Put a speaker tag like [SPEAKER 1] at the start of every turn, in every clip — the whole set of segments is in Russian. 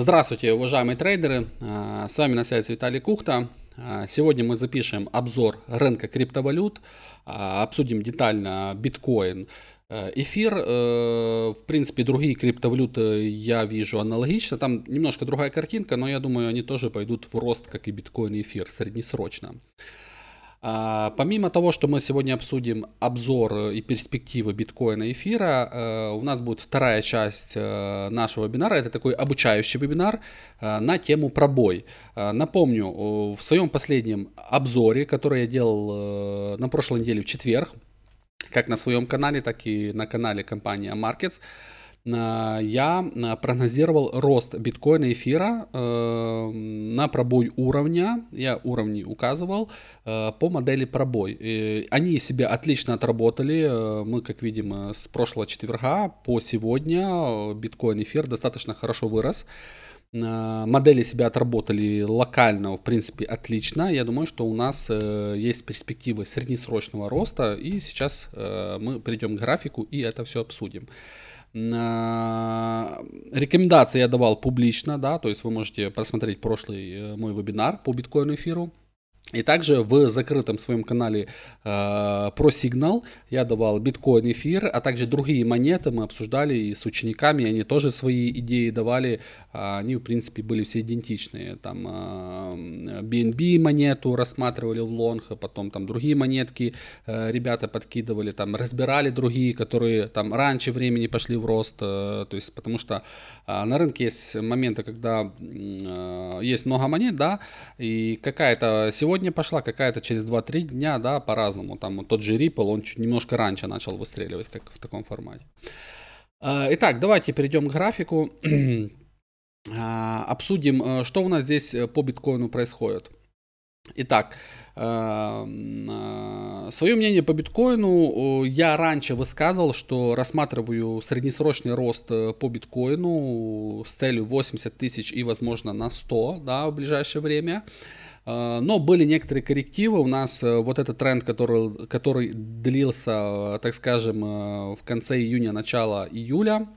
[SPEAKER 1] Здравствуйте, уважаемые трейдеры! А, с вами на связи Виталий Кухта. А, сегодня мы запишем обзор рынка криптовалют, а, обсудим детально биткоин, э, эфир. Э, в принципе, другие криптовалюты я вижу аналогично. Там немножко другая картинка, но я думаю, они тоже пойдут в рост, как и биткоин и эфир, среднесрочно. А, помимо того, что мы сегодня обсудим обзор и перспективы биткоина и эфира, э, у нас будет вторая часть э, нашего вебинара. Это такой обучающий вебинар э, на тему пробой. Напомню, в своем последнем обзоре, который я делал на прошлой неделе в четверг, как на своем канале, так и на канале компании Markets, Э, я э, прогнозировал рост биткоина эфира э, на пробой уровня. Я уровни указывал по модели пробой. они себя отлично отработали. Мы, как видим, с прошлого четверга по сегодня биткоин эфир достаточно хорошо вырос. Модели себя отработали локально, в принципе, отлично. Я думаю, что у нас есть перспективы среднесрочного роста. И сейчас мы перейдем к графику и это все обсудим. Э, рекомендации я давал публично, да, то есть вы можете просмотреть прошлый э, мой вебинар по биткоин эфиру. И также в закрытом своем канале э, про сигнал я давал биткоин эфир, а также другие монеты мы обсуждали и с учениками, они тоже свои идеи давали, а, они в принципе были все идентичные, там э, BNB монету рассматривали в лонг, а потом там другие монетки э, ребята подкидывали, там разбирали другие, которые там раньше времени пошли в рост, э, то есть потому что э, на рынке есть моменты, когда э, есть много монет, да, и какая-то сегодня сегодня пошла какая-то через 2-3 дня, да, по-разному. Там вот тот же Ripple, он чуть немножко раньше начал выстреливать, как в таком формате. А, итак, давайте перейдем к графику. А, обсудим, э, что у нас здесь э, по биткоину происходит. Итак, э, свое мнение по биткоину я раньше высказывал, что рассматриваю среднесрочный рост по биткоину с целью 80 тысяч и, возможно, на 100 да, в ближайшее время. А, но были некоторые коррективы. У нас э, вот этот тренд, который, который длился, э, так скажем, э, в конце июня, начало июля,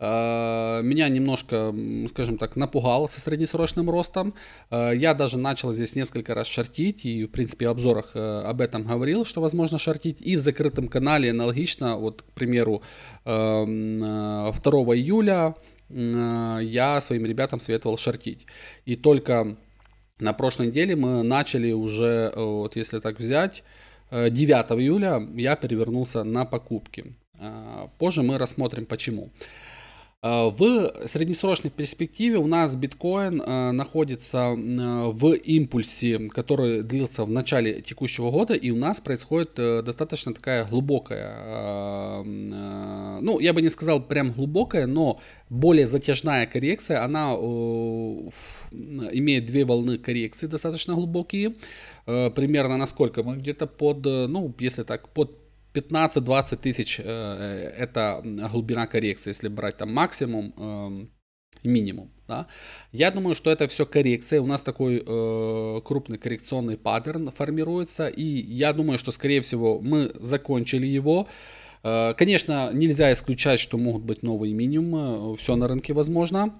[SPEAKER 1] меня немножко, скажем так, напугал со среднесрочным ростом. Я даже начал здесь несколько раз шортить и, в принципе, в обзорах об этом говорил, что возможно шортить. И в закрытом канале аналогично, вот, к примеру, 2 июля я своим ребятам советовал шортить. И только на прошлой неделе мы начали уже, э, вот если так взять, 9 э, июля я перевернулся на покупки. А, позже мы рассмотрим почему. А, в среднесрочной перспективе у нас биткоин а, находится в импульсе, который длился в начале текущего года, и у нас происходит э, достаточно такая глубокая, а, ну, я бы не сказал прям глубокая, но более затяжная коррекция, она э, имеет две волны коррекции достаточно глубокие, э, примерно насколько мы где-то под, ну, если так, под 15-20 тысяч э, э, это глубина коррекции, если брать там максимум эм, и минимум. Да? Я думаю, что это все коррекция. У нас такой э, крупный коррекционный паттерн формируется. И я думаю, что, скорее всего, мы закончили его. Э, конечно, нельзя исключать, что могут быть новые минимумы. Все на рынке возможно.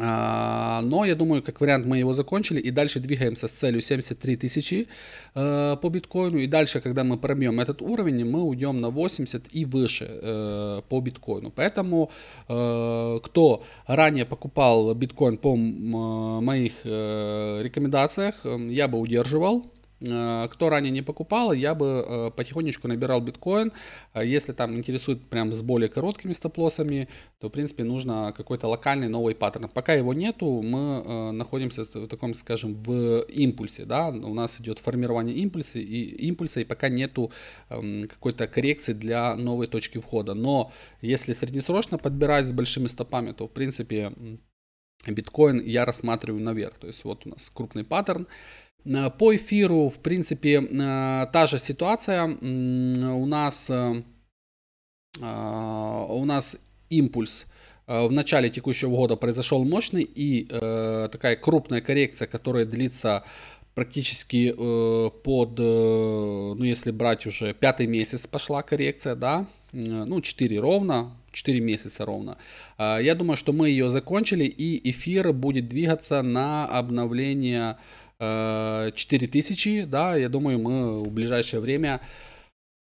[SPEAKER 1] А, но я думаю, как вариант мы его закончили и дальше двигаемся с целью 73 тысячи э, по биткоину. И дальше, когда мы пробьем этот уровень, мы уйдем на 80 и выше э, по биткоину. Поэтому, э, кто ранее покупал биткоин по моих рекомендациях, я бы удерживал Э, кто ранее не покупал, я бы э, потихонечку набирал биткоин. Э, если там интересует прям с более короткими стоп-лоссами, то, в принципе, нужно какой-то локальный новый паттерн. Пока его нету, мы находимся в таком, скажем, в импульсе. Да? У нас идет формирование импульса и, импульса, и пока нету эм, какой-то коррекции для новой точки входа. Но если среднесрочно подбирать с большими стопами, то, в принципе, биткоин я рассматриваю наверх. То есть вот у нас крупный паттерн, Э, по эфиру, в принципе, э, та же ситуация. У нас, э, у нас импульс в начале текущего года произошел мощный и такая крупная коррекция, которая длится практически под, ну если брать уже пятый месяц пошла коррекция, да, ну 4 ровно, 4 месяца ровно. я думаю, что мы ее закончили и эфир будет двигаться на обновление 4000, э, да, я думаю, мы в ближайшее время,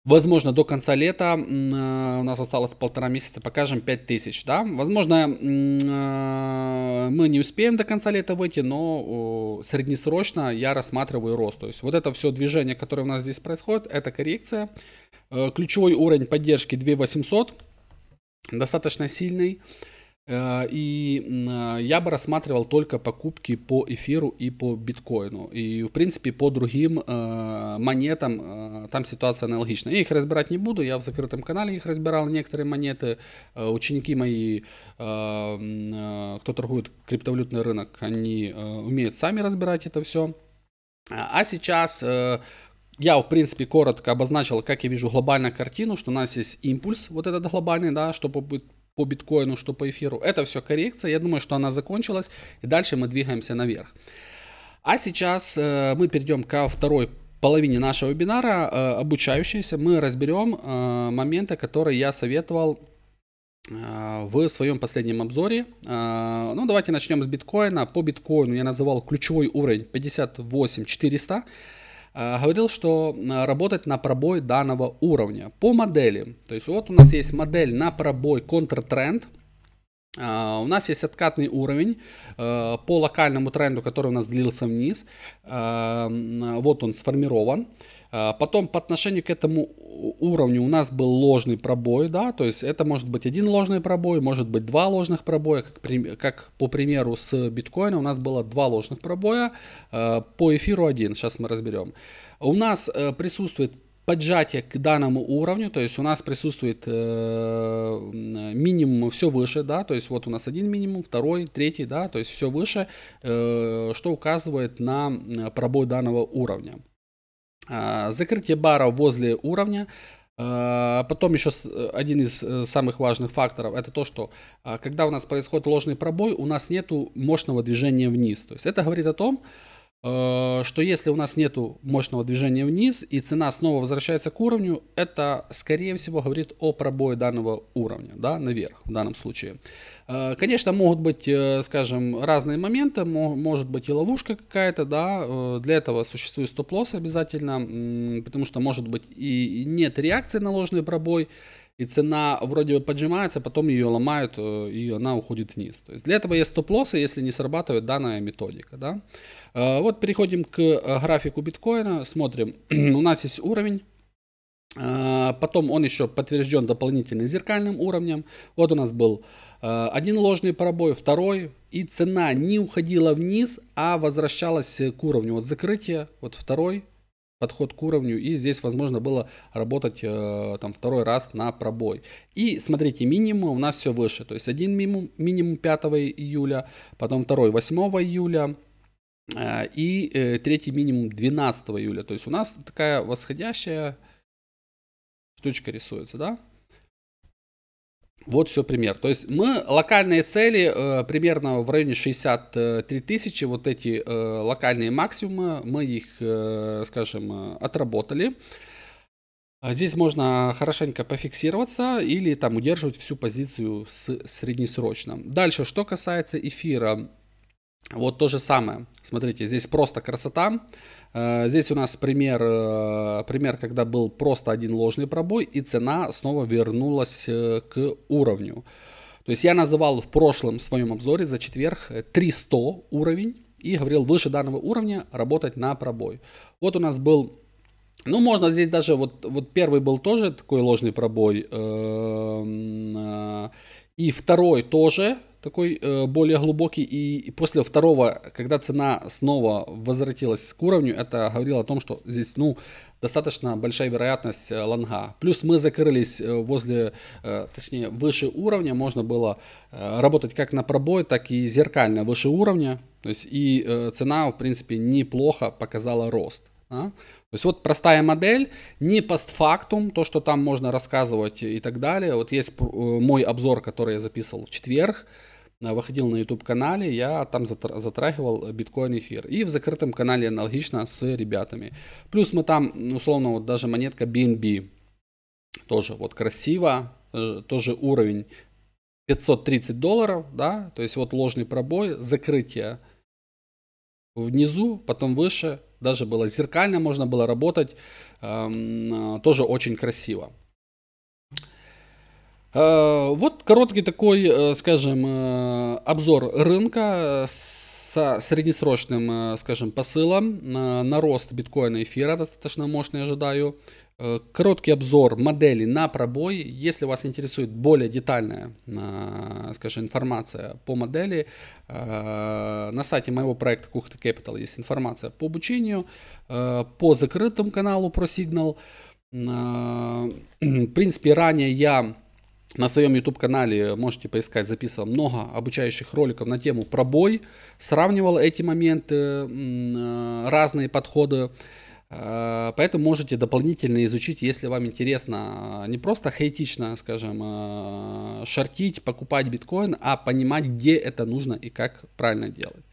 [SPEAKER 1] возможно, до конца лета, э, у нас осталось полтора месяца, покажем 5000, да, возможно, э, мы не успеем до конца лета выйти, но среднесрочно я рассматриваю рост, то есть вот это все движение, которое у нас здесь происходит, это коррекция, ключевой уровень поддержки 2800, достаточно сильный, Э, и а, я бы рассматривал только покупки по эфиру и по биткоину. И, в принципе, по другим э, монетам э, там ситуация аналогична. Я их разбирать не буду, я в закрытом канале их разбирал, некоторые монеты. Ученики мои, кто торгует криптовалютный рынок, они умеют сами разбирать это все. А сейчас я, в принципе, коротко обозначил, как я вижу глобальную картину, что у нас есть импульс, вот этот глобальный, да, что по биткоину, что по эфиру. Это все коррекция. Я думаю, что она закончилась. И дальше мы двигаемся наверх. А сейчас э, мы перейдем ко второй половине нашего вебинара, э, обучающейся. Мы разберем э, моменты, которые я советовал э, в своем последнем обзоре. Э, ну, давайте начнем с биткоина. По биткоину я называл ключевой уровень 58 400. Э, говорил, что работать на пробой данного уровня по модели. То есть вот у нас есть модель на пробой контртренд. А, у нас есть откатный уровень э, по локальному тренду, который у нас длился вниз. Э, вот он сформирован. А, потом по отношению к этому уровню у нас был ложный пробой, да, то есть это может быть один ложный пробой, может быть два ложных пробоя, как, как по примеру с биткоина у нас было два ложных пробоя, а, по эфиру один, сейчас мы разберем. У нас э, присутствует поджатие к данному уровню, то есть у нас присутствует э, минимум все выше, да, то есть вот у нас один минимум, второй, третий, да, то есть все выше, э, что указывает на пробой данного уровня. А, закрытие бара возле уровня. А, потом еще один из э, самых важных факторов это то, что а, когда у нас происходит ложный пробой, у нас нет мощного движения вниз. То есть это говорит о том, что Э, что если у нас нет мощного движения вниз и цена снова возвращается к уровню, это, скорее всего, говорит о пробое данного уровня, да, наверх в данном случае. Э, конечно, могут быть, э, скажем, разные моменты, может быть и ловушка какая-то, да, для этого существует стоп-лосс обязательно, потому что может быть и нет реакции на ложный пробой, и цена вроде бы поджимается, потом ее ломают, э, и она уходит вниз. То есть для этого есть стоп-лоссы, если не срабатывает данная методика. Да? Э, вот переходим к э, графику биткоина, смотрим, у нас есть уровень, Потом он еще подтвержден дополнительным зеркальным уровнем. Вот у нас был один ложный пробой, второй. И цена не уходила вниз, а возвращалась к уровню вот закрытия. Вот второй подход к уровню, и здесь возможно было работать э, там второй раз на пробой. И смотрите, минимум у нас все выше, то есть один минимум, минимум 5 июля, потом второй 8 июля, э, и э, третий минимум 12 июля, то есть у нас такая восходящая штучка рисуется, да? Вот все пример. То есть мы локальные цели э, примерно в районе 63 тысячи, вот эти э, локальные максимумы, мы их, э, скажем, э, отработали. А здесь можно хорошенько пофиксироваться или там удерживать всю позицию с среднесрочным. Дальше, что касается эфира, вот то же самое. Смотрите, здесь просто красота. Э, здесь у нас пример, э, пример, когда был просто один ложный пробой, и цена снова вернулась э, к уровню. То есть я называл в прошлом своем обзоре за четверг 300 уровень и говорил выше данного уровня работать на пробой. Вот у нас был, ну можно здесь даже, вот, вот первый был тоже такой ложный пробой, и второй тоже, такой э, более глубокий. И после второго, когда цена снова возвратилась к уровню, это говорило о том, что здесь ну, достаточно большая вероятность э, лонга. Плюс мы закрылись э, возле, э, точнее, выше уровня. Можно было э, работать как на пробой, так и зеркально выше уровня. То есть и э, цена, в принципе, неплохо показала рост. Да? То есть вот простая модель, не постфактум, то, что там можно рассказывать и так далее. Вот есть э, мой обзор, который я записывал в четверг. Э, выходил на YouTube-канале, я там затрагивал э, биткоин эфир. И в закрытом канале аналогично с ребятами. Плюс мы там, ну, условно, вот даже монетка BNB, тоже вот красиво, э, тоже уровень 530 долларов, да, то есть вот ложный пробой, закрытие внизу, потом выше, даже было зеркально, можно было работать, эм, тоже очень красиво. Э, вот короткий такой, э, скажем, э, обзор рынка со среднесрочным, скажем, посылом на рост биткоина и эфира достаточно мощный ожидаю. Короткий обзор модели на пробой. Если вас интересует более детальная, скажем, информация по модели, на сайте моего проекта Кухта Capital есть информация по обучению, по закрытому каналу про Signal. В принципе, ранее я на своем YouTube-канале можете поискать, записывал много обучающих роликов на тему пробой, сравнивал эти моменты, э, разные подходы, э, поэтому можете дополнительно изучить, если вам интересно э, не просто хаотично, скажем, шортить, покупать биткоин, а понимать, где это нужно и как правильно делать.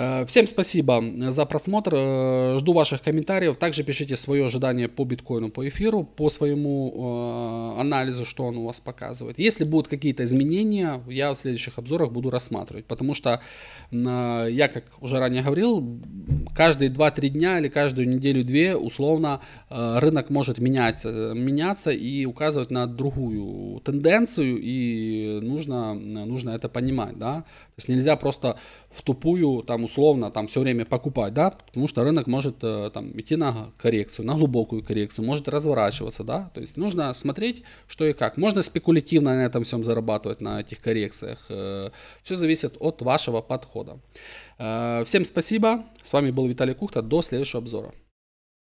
[SPEAKER 1] Э, всем спасибо э, за просмотр. Э, жду ваших комментариев. Также пишите свое ожидание по биткоину, по эфиру, по своему анализу, что он у вас показывает. Если будут какие-то изменения, я в следующих обзорах буду рассматривать. Потому что я, как уже ранее говорил, каждые 2-3 дня или каждую неделю-две условно рынок может меняться, меняться и указывать на другую тенденцию. И нужно, нужно это понимать. Да? То есть нельзя просто в тупую там условно там все время покупать, да, потому что рынок может э, там идти на коррекцию, на глубокую коррекцию, может разворачиваться, да, то есть нужно смотреть, что и как. Можно спекулятивно на этом всем зарабатывать, на этих коррекциях. Э. Все зависит от вашего подхода. Э, всем спасибо, с вами был Виталий Кухта, до следующего обзора.